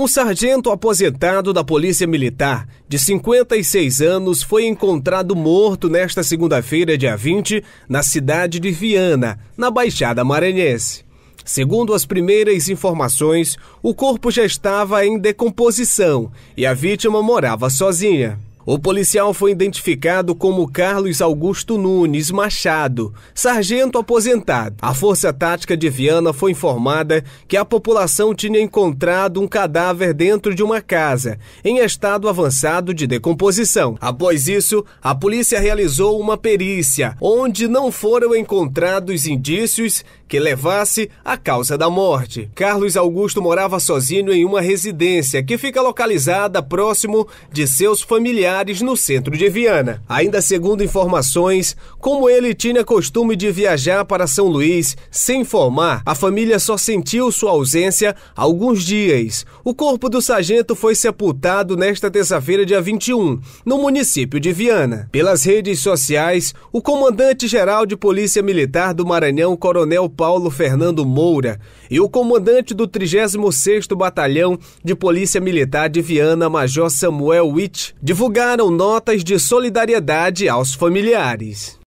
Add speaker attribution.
Speaker 1: Um sargento aposentado da Polícia Militar, de 56 anos, foi encontrado morto nesta segunda-feira, dia 20, na cidade de Viana, na Baixada Maranhense. Segundo as primeiras informações, o corpo já estava em decomposição e a vítima morava sozinha. O policial foi identificado como Carlos Augusto Nunes Machado, sargento aposentado. A Força Tática de Viana foi informada que a população tinha encontrado um cadáver dentro de uma casa, em estado avançado de decomposição. Após isso, a polícia realizou uma perícia, onde não foram encontrados indícios que levasse a causa da morte. Carlos Augusto morava sozinho em uma residência que fica localizada próximo de seus familiares no centro de Viana. Ainda segundo informações, como ele tinha costume de viajar para São Luís sem informar, a família só sentiu sua ausência alguns dias. O corpo do sargento foi sepultado nesta terça-feira, dia 21, no município de Viana. Pelas redes sociais, o comandante-geral de Polícia Militar do Maranhão, Coronel Paulo Fernando Moura e o comandante do 36º Batalhão de Polícia Militar de Viana, Major Samuel Witt, divulgaram notas de solidariedade aos familiares.